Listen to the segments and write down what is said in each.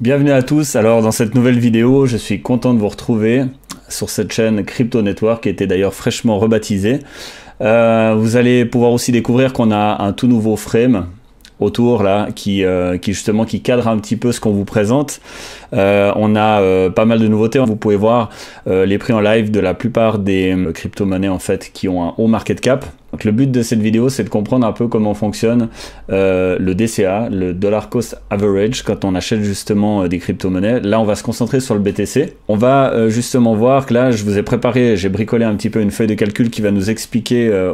Bienvenue à tous, alors dans cette nouvelle vidéo, je suis content de vous retrouver sur cette chaîne Crypto Network qui était d'ailleurs fraîchement rebaptisée. Euh, vous allez pouvoir aussi découvrir qu'on a un tout nouveau frame autour là qui, euh, qui justement qui cadre un petit peu ce qu'on vous présente. Euh, on a pas mal de nouveautés, vous pouvez voir les prix en live de la plupart des crypto-monnaies en fait qui ont un haut market cap. Donc le but de cette vidéo, c'est de comprendre un peu comment fonctionne euh, le DCA, le dollar cost average, quand on achète justement euh, des crypto-monnaies. Là, on va se concentrer sur le BTC. On va euh, justement voir que là, je vous ai préparé, j'ai bricolé un petit peu une feuille de calcul qui va nous expliquer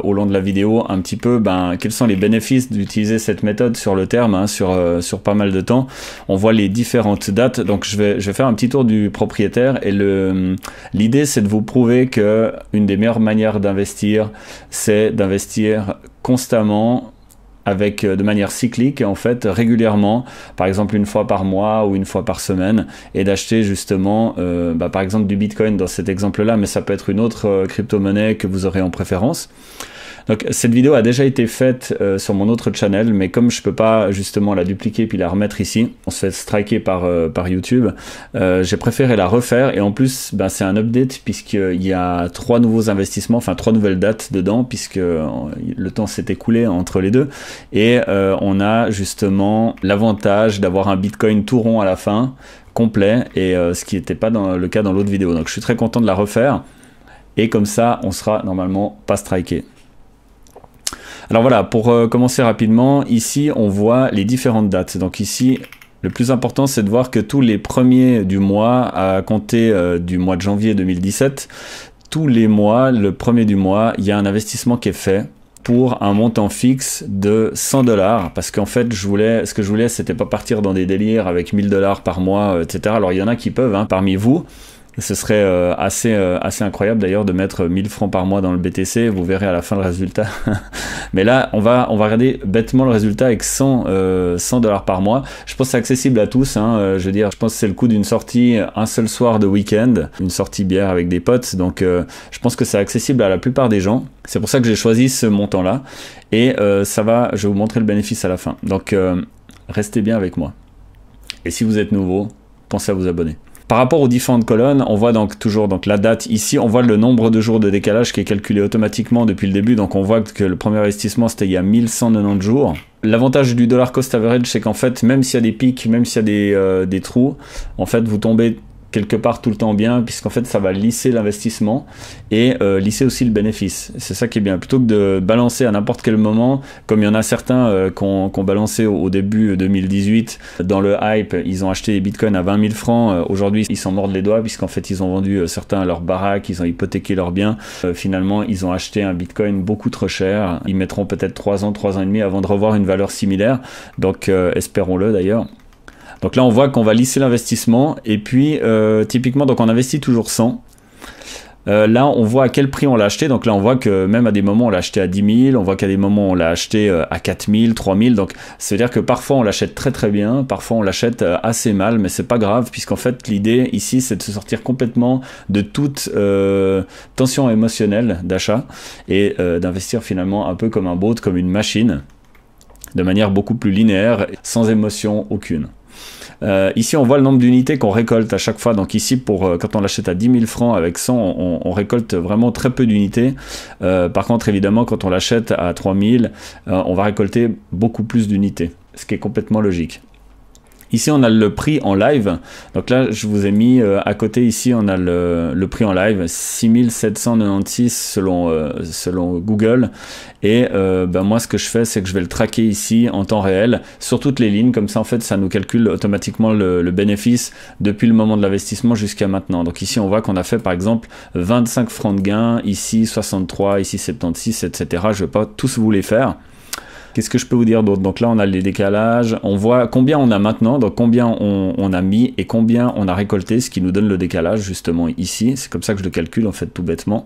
au long de la vidéo un petit peu ben, quels sont les bénéfices d'utiliser cette méthode sur le terme, hein, sur, sur pas mal de temps. On voit les différentes dates. Donc je vais, je vais faire un petit tour du propriétaire et l'idée, c'est de vous prouver que une des meilleures manières d'investir, c'est d'investir investir constamment avec euh, de manière cyclique et en fait régulièrement par exemple une fois par mois ou une fois par semaine et d'acheter justement euh, bah, par exemple du bitcoin dans cet exemple là mais ça peut être une autre euh, crypto monnaie que vous aurez en préférence donc cette vidéo a déjà été faite euh, sur mon autre channel, mais comme je ne peux pas justement la dupliquer puis la remettre ici, on se fait striker par, euh, par YouTube, euh, j'ai préféré la refaire et en plus ben, c'est un update puisqu'il y a trois nouveaux investissements, enfin trois nouvelles dates dedans puisque le temps s'est écoulé entre les deux et on a justement l'avantage d'avoir un Bitcoin tout rond à la fin complet et ce qui n'était pas dans le cas dans l'autre vidéo. Donc je suis très content de la refaire et comme ça on sera normalement pas striké. Alors voilà, pour euh, commencer rapidement, ici on voit les différentes dates. Donc ici, le plus important, c'est de voir que tous les premiers du mois, à compter euh, du mois de janvier 2017, tous les mois, le premier du mois, il y a un investissement qui est fait pour un montant fixe de 100 dollars parce qu'en fait je voulais ce que je voulais c'était pas partir dans des délires avec 1000 dollars par mois euh, etc alors il y en a qui peuvent hein, parmi vous ce serait euh, euh, assez, incroyable d'ailleurs de mettre 1000 francs par mois dans le BTC, vous verrez à la fin le résultat. Mais là, on va, regarder bêtement le résultat avec 100, euh, dollars par mois. Je pense que c'est accessible à tous, hein. je veux dire, je pense que c'est le coût d'une sortie un seul soir de week-end, une sortie bière avec des potes, donc je pense que c'est accessible à la plupart des gens. C'est pour ça que j'ai choisi ce montant-là, et ça va, je vais vous montrer le bénéfice à la fin. Donc, restez bien avec moi. Et si vous êtes nouveau, pensez à vous abonner. Par rapport aux différentes colonnes, on voit donc toujours donc la date ici, on voit le nombre de jours de décalage qui est calculé automatiquement depuis le début, donc on voit que le premier investissement c'était il y a 1190 jours. L'avantage du dollar cost average, c'est qu'en fait, même s'il y a des pics, même s'il y a des, euh, des trous, en fait, vous tombez quelque part tout le temps bien, puisqu'en fait ça va lisser l'investissement et euh, lisser aussi le bénéfice. C'est ça qui est bien. Plutôt que de balancer à n'importe quel moment, comme il y en a certains euh, qui ont balancé au, début 2018 euh, dans le hype, ils ont acheté des bitcoins à 20 000 francs. Aujourd'hui, ils s'en mordent les doigts, puisqu'en fait ils ont vendu certains à leur baraque, ils ont hypothéqué leurs biens. finalement, ils ont acheté un bitcoin beaucoup trop cher. Ils mettront peut-être 3 ans, 3 ans et demi avant de revoir une valeur similaire. Donc espérons-le d'ailleurs. Donc là, on voit qu'on va lisser l'investissement. Et puis, euh, typiquement, donc on investit toujours 100. Euh, là, on voit à quel prix on l'a acheté. Donc là, on voit que même à des moments, on l'a acheté à 10 000. On voit qu'à des moments, on l'a acheté euh, à 4 000, 3 000. Donc, c'est-à-dire que parfois, on l'achète très très bien. Parfois, on l'achète assez mal. Mais c'est pas grave, puisqu'en fait, l'idée ici, c'est de se sortir complètement de toute tension émotionnelle d'achat et d'investir finalement un peu comme un boat, comme une machine, de manière beaucoup plus linéaire, sans émotion aucune. Euh, ici, on voit le nombre d'unités qu'on récolte à chaque fois. Donc ici, pour euh, quand on l'achète à 10 000 francs avec 100, on, récolte vraiment très peu d'unités. Euh, par contre, évidemment, quand on l'achète à 3 000, on va récolter beaucoup plus d'unités, ce qui est complètement logique. Ici, on a le prix en live. Donc là, je vous ai mis euh, à côté, ici, on a le, prix en live, 6796 selon, euh, selon Google. Et euh, ben moi, ce que je fais, c'est que je vais le traquer ici en temps réel sur toutes les lignes. Comme ça, en fait, ça nous calcule automatiquement le, le bénéfice depuis le moment de l'investissement jusqu'à maintenant. Donc ici, on voit qu'on a fait, par exemple, 25 francs de gain, ici 63, ici 76, etc. Je ne vais pas tous vous les faire. Qu'est-ce que je peux vous dire d'autre Donc là, on a les décalages. On voit combien on a maintenant, donc combien on, a mis et combien on a récolté, ce qui nous donne le décalage justement ici. C'est comme ça que je le calcule en fait tout bêtement.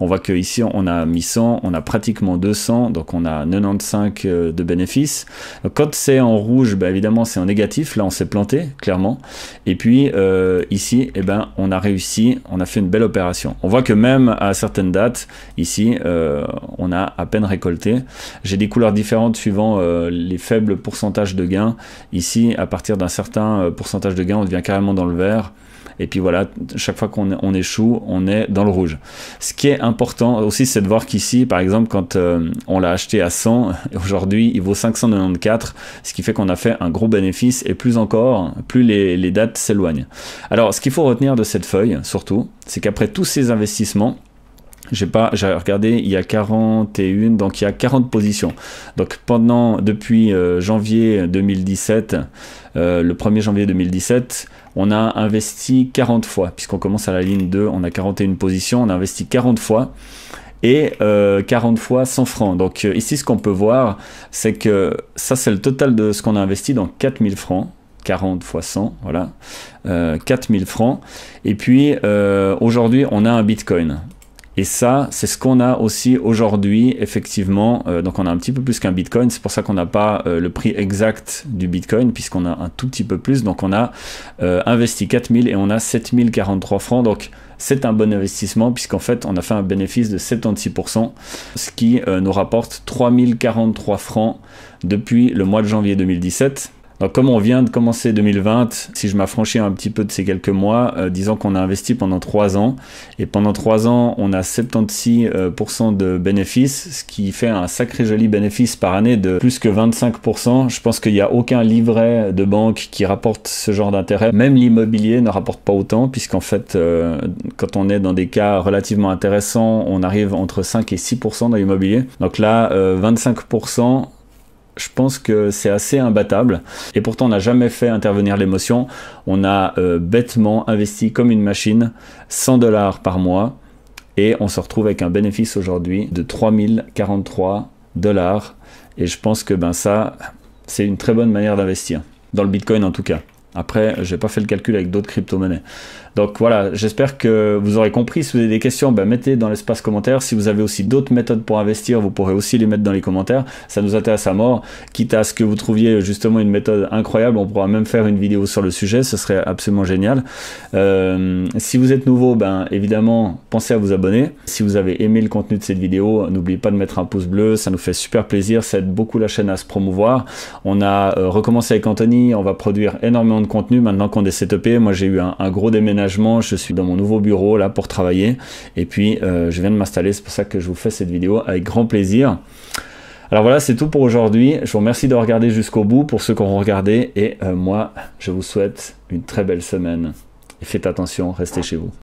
On voit que ici on a mis 100, on a pratiquement 200, donc on a 95 de bénéfices. Quand c'est en rouge, évidemment c'est en négatif. Là, on s'est planté clairement. Et puis ici, eh ben, on a réussi, on a fait une belle opération. On voit que même à certaines dates, ici, on a à peine récolté. J'ai des couleurs différentes suivant euh, les faibles pourcentages de gains. Ici, à partir d'un certain euh, pourcentage de gains, on devient carrément dans le vert. Et puis voilà, chaque fois qu'on échoue, on est dans le rouge. Ce qui est important aussi, c'est de voir qu'ici, par exemple, quand euh, on l'a acheté à 100, aujourd'hui, il vaut 594, ce qui fait qu'on a fait un gros bénéfice, et plus encore, plus les, les dates s'éloignent. Alors, ce qu'il faut retenir de cette feuille, surtout, c'est qu'après tous ces investissements, j'ai pas, j'ai regardé, il y a 41, donc il y a 40 positions. Donc pendant, depuis euh, janvier 2017, euh, le 1er janvier 2017, on a investi 40 fois, puisqu'on commence à la ligne 2, on a 41 positions, on a investi 40 fois et 40 euh, fois 100 francs. Donc ici, ce qu'on peut voir, c'est que ça, c'est le total de ce qu'on a investi dans 4000 francs. 40 fois 100, voilà, 4000 francs. Et puis aujourd'hui, on a un bitcoin. Et ça, c'est ce qu'on a aussi aujourd'hui, effectivement. Euh, donc on a un petit peu plus qu'un Bitcoin, c'est pour ça qu'on n'a pas euh, le prix exact du Bitcoin, puisqu'on a un tout petit peu plus. Donc on a euh, investi 4000 et on a 7043 francs. Donc c'est un bon investissement, puisqu'en fait on a fait un bénéfice de 76%, ce qui nous rapporte 3043 francs depuis le mois de janvier 2017 comme on vient de commencer 2020, si je m'affranchis un petit peu de ces quelques mois, disant euh, disons qu'on a investi pendant 3 ans, et pendant 3 ans, on a 76% de bénéfices, ce qui fait un sacré joli bénéfice par année de plus que 25%. Je pense qu'il n'y a aucun livret de banque qui rapporte ce genre d'intérêt. Même l'immobilier ne rapporte pas autant, puisqu'en fait, euh, quand on est dans des cas relativement intéressants, on arrive entre 5 et 6% dans l'immobilier. Donc là, 25%, euh, je pense que c'est assez imbattable. Et pourtant, on n'a jamais fait intervenir l'émotion. On a euh, bêtement investi comme une machine 100 dollars par mois. Et on se retrouve avec un bénéfice aujourd'hui de 3043 dollars. Et je pense que ben, ça, c'est une très bonne manière d'investir. Dans le Bitcoin en tout cas. Après, je n'ai pas fait le calcul avec d'autres crypto-monnaies. Donc voilà, j'espère que vous aurez compris. Si vous avez des questions, ben, mettez dans l'espace commentaire. Si vous avez aussi d'autres méthodes pour investir, vous pourrez aussi les mettre dans les commentaires. Ça nous intéresse à mort. Quitte à ce que vous trouviez justement une méthode incroyable, on pourra même faire une vidéo sur le sujet. Ce serait absolument génial. Euh, si vous êtes nouveau, ben évidemment, pensez à vous abonner. Si vous avez aimé le contenu de cette vidéo, n'oubliez pas de mettre un pouce bleu. Ça nous fait super plaisir. Ça aide beaucoup la chaîne à se promouvoir. On a euh, recommencé avec Anthony. On va produire énormément de contenu maintenant qu'on est setupé. Moi, j'ai eu un, un gros déménagement je suis dans mon nouveau bureau là pour travailler et puis euh, je viens de m'installer, c'est pour ça que je vous fais cette vidéo avec grand plaisir. Alors voilà, c'est tout pour aujourd'hui. Je vous remercie de regarder jusqu'au bout pour ceux qui ont regardé et euh, moi, je vous souhaite une très belle semaine. Et faites attention, restez chez vous.